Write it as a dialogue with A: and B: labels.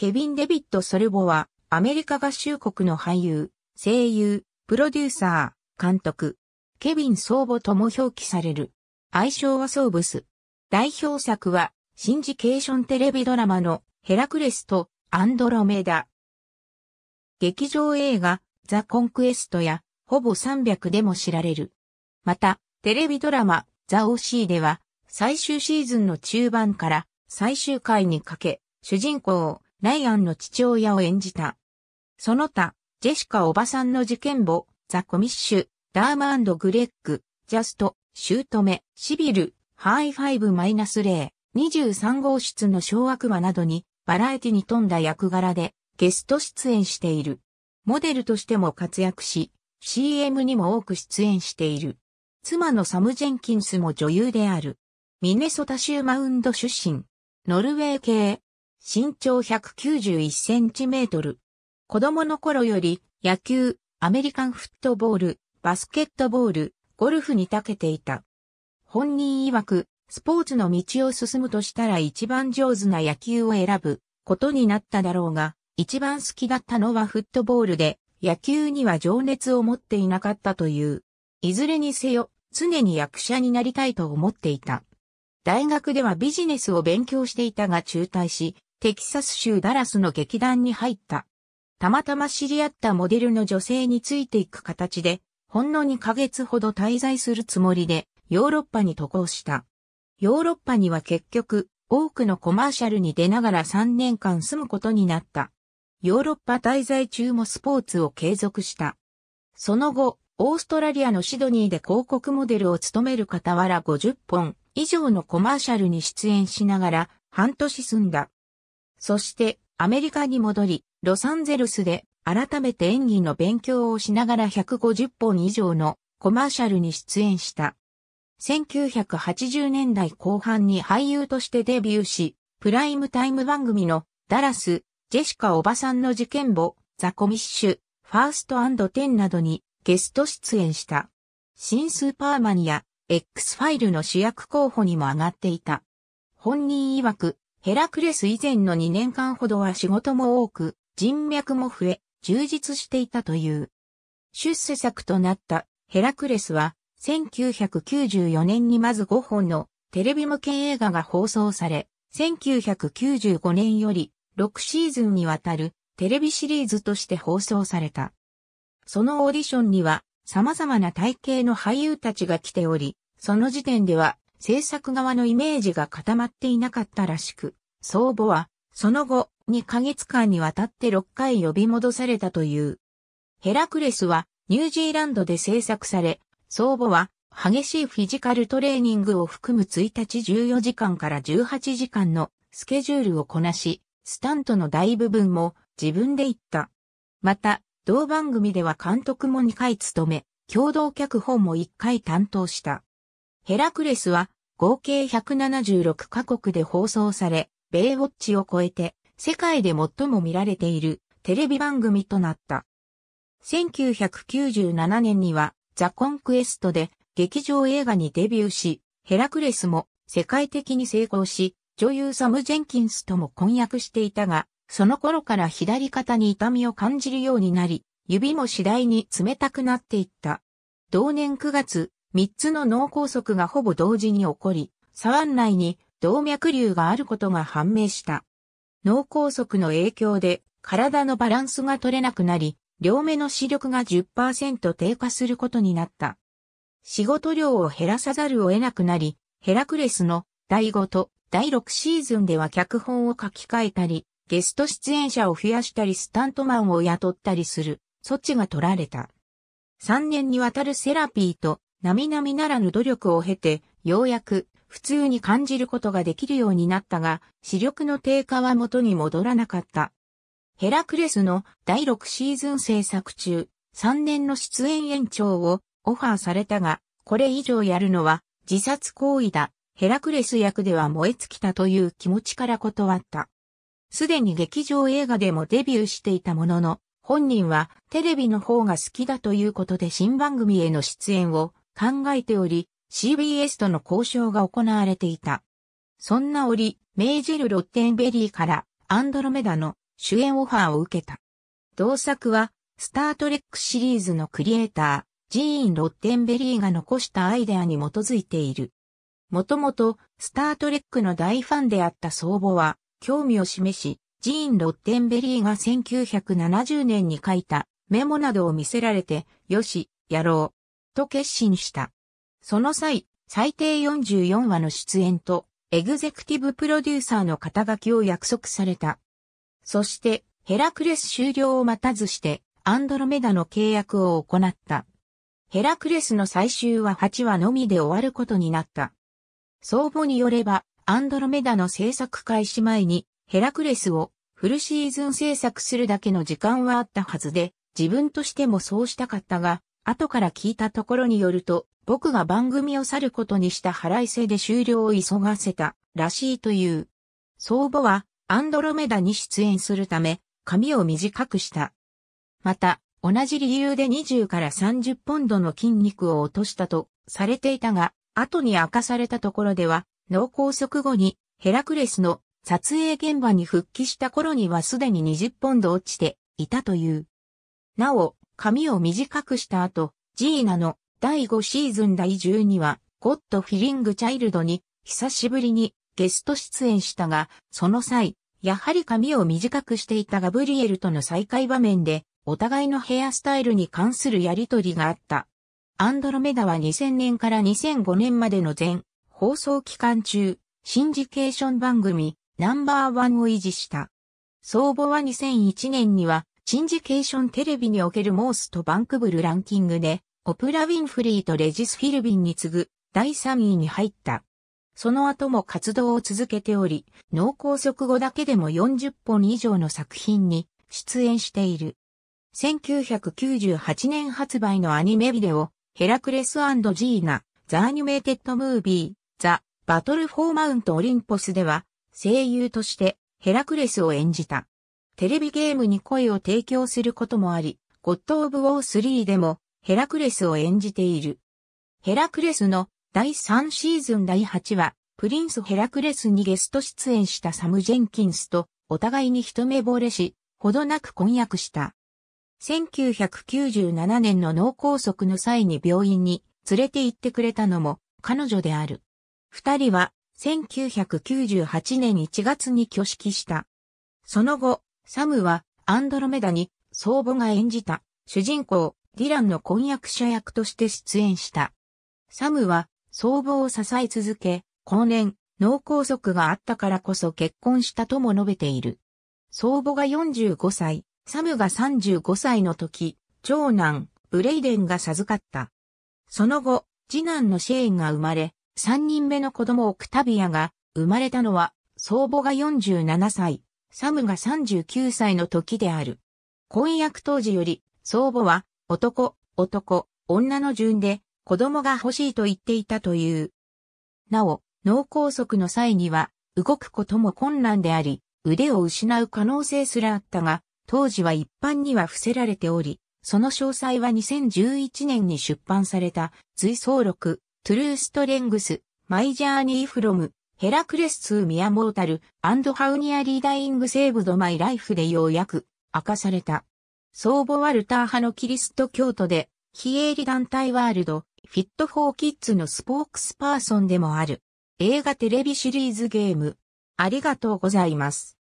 A: ケビン・デビッド・ソルボは、アメリカ合衆国の俳優、声優、プロデューサー、監督、ケビン・ソーボとも表記される。愛称はソーブス。代表作は、シンジケーションテレビドラマのヘラクレスとアンドロメダ。劇場映画、ザ・コンクエストや、ほぼ300でも知られる。また、テレビドラマ、ザ・オシーでは、最終シーズンの中盤から最終回にかけ、主人公、ライアンの父親を演じた。その他、ジェシカおばさんの事件簿、ザ・コミッシュ、ダーマンド・グレッグ、ジャスト、シュートメ、シビル、ハイファイブマイナス0、23号室の小悪魔などに、バラエティに富んだ役柄で、ゲスト出演している。モデルとしても活躍し、CM にも多く出演している。妻のサム・ジェンキンスも女優である。ミネソタ州マウンド出身。ノルウェー系、身長191センチメートル。子供の頃より野球、アメリカンフットボール、バスケットボール、ゴルフに長けていた。本人曰く、スポーツの道を進むとしたら一番上手な野球を選ぶことになっただろうが、一番好きだったのはフットボールで、野球には情熱を持っていなかったという。いずれにせよ、常に役者になりたいと思っていた。大学ではビジネスを勉強していたが中退し、テキサス州ダラスの劇団に入った。たまたま知り合ったモデルの女性についていく形で、ほんの2ヶ月ほど滞在するつもりで、ヨーロッパに渡航した。ヨーロッパには結局、多くのコマーシャルに出ながら3年間住むことになった。ヨーロッパ滞在中もスポーツを継続した。その後、オーストラリアのシドニーで広告モデルを務める傍ら50本以上のコマーシャルに出演しながら半年住んだ。そしてアメリカに戻り、ロサンゼルスで改めて演技の勉強をしながら150本以上のコマーシャルに出演した。1980年代後半に俳優としてデビューし、プライムタイム番組のダラス、ジェシカおばさんの事件簿、ザ・コミッシュ、ファーストテンなどにゲスト出演した。新スーパーマニア、X ファイルの主役候補にも上がっていた。本人曰く、ヘラクレス以前の2年間ほどは仕事も多く、人脈も増え、充実していたという。出世作となったヘラクレスは、1994年にまず5本のテレビ向け映画が放送され、1995年より6シーズンにわたるテレビシリーズとして放送された。そのオーディションには様々な体型の俳優たちが来ており、その時点では制作側のイメージが固まっていなかったらしく、相母は、その後、2ヶ月間にわたって6回呼び戻されたという。ヘラクレスは、ニュージーランドで制作され、相母は、激しいフィジカルトレーニングを含む1日14時間から18時間のスケジュールをこなし、スタントの大部分も自分で行った。また、同番組では監督も2回務め、共同脚本も1回担当した。ヘラクレスは合計176カ国で放送され、ベイウォッチを超えて世界で最も見られているテレビ番組となった。1997年にはザ・コンクエストで劇場映画にデビューし、ヘラクレスも世界的に成功し、女優サム・ジェンキンスとも婚約していたが、その頃から左肩に痛みを感じるようになり、指も次第に冷たくなっていった。同年9月、3つの脳梗塞がほぼ同時に起こり、左腕内に動脈瘤があることが判明した。脳梗塞の影響で体のバランスが取れなくなり、両目の視力が10%低下することになった。仕事量を減らさざるを得なくなり、ヘラクレスの第5と第6シーズンでは脚本を書き換えたり、ゲスト出演者を増やしたりスタントマンを雇ったりする措置が取られた。3年にわたるセラピーと並々ならぬ努力を経て、ようやく普通に感じることができるようになったが、視力の低下は元に戻らなかった。ヘラクレスの第6シーズン制作中、3年の出演延長をオファーされたが、これ以上やるのは自殺行為だ。ヘラクレス役では燃え尽きたという気持ちから断った。すでに劇場映画でもデビューしていたものの、本人はテレビの方が好きだということで新番組への出演を考えており、CBS との交渉が行われていた。そんな折、メジェル・ロッテンベリーからアンドロメダの主演オファーを受けた。同作は、スタートレックシリーズのクリエイター、ジーン・ロッテンベリーが残したアイデアに基づいている。もともと、スタートレックの大ファンであった相母は、興味を示し、ジーン・ロッテンベリーが1970年に書いたメモなどを見せられて、よし、やろう。と決心した。その際、最低44話の出演と、エグゼクティブプロデューサーの肩書きを約束された。そして、ヘラクレス終了を待たずして、アンドロメダの契約を行った。ヘラクレスの最終は8話のみで終わることになった。相母によれば、アンドロメダの制作開始前に、ヘラクレスをフルシーズン制作するだけの時間はあったはずで、自分としてもそうしたかったが、後から聞いたところによると、僕が番組を去ることにした腹いせで終了を急がせたらしいという。相母はアンドロメダに出演するため、髪を短くした。また、同じ理由で20から30ポンドの筋肉を落としたとされていたが、後に明かされたところでは、脳梗塞後にヘラクレスの撮影現場に復帰した頃にはすでに20ポンド落ちていたという。なお、髪を短くした後、ジーナの第5シーズン第12話、ゴッドフィリングチャイルドに久しぶりにゲスト出演したが、その際、やはり髪を短くしていたガブリエルとの再会場面で、お互いのヘアスタイルに関するやりとりがあった。アンドロメダは2000年から2005年までの全放送期間中、シンジケーション番組ナンバーワンを維持した。相母は2001年にはチンジケーションテレビにおけるモースとバンクブルランキングで、オプラ・ウィンフリーとレジス・フィルビンに次ぐ第3位に入った。その後も活動を続けており、脳梗塞後だけでも40本以上の作品に出演している。1998年発売のアニメビデオ、ヘラクレスジーナ、ザ・アニメーテッド・ムービー、ザ・バトル・フォー・マウント・オリンポスでは、声優としてヘラクレスを演じた。テレビゲームに声を提供することもあり、ゴッド・オブ・ウォー3でもヘラクレスを演じている。ヘラクレスの第3シーズン第8話、プリンス・ヘラクレスにゲスト出演したサム・ジェンキンスとお互いに一目惚れし、ほどなく婚約した。1997年の脳梗塞の際に病院に連れて行ってくれたのも彼女である。二人は1998年1月に挙式した。その後、サムはアンドロメダに相母が演じた主人公ディランの婚約者役として出演した。サムは相母を支え続け、後年脳梗塞があったからこそ結婚したとも述べている。相母が45歳、サムが35歳の時、長男ブレイデンが授かった。その後、次男のシェーンが生まれ、3人目の子供オクタビアが生まれたのは、相母が47歳、サムが39歳の時である。婚約当時より、祖母は、男、男、女の順で、子供が欲しいと言っていたという。なお、脳梗塞の際には、動くことも困難であり、腕を失う可能性すらあったが、当時は一般には伏せられており、その詳細は2011年に出版された、随想録、トゥルーストレングス、マイジャーニーフロム、ヘラクレス2ミアモータル、ハウニアリーダイングセーブドマイライフでようやく明かされた。相母ワルター派のキリスト教徒で、非営利団体ワールド、フィットフォーキッズのスポークスパーソンでもある。映画テレビシリーズゲーム。ありがとうございます。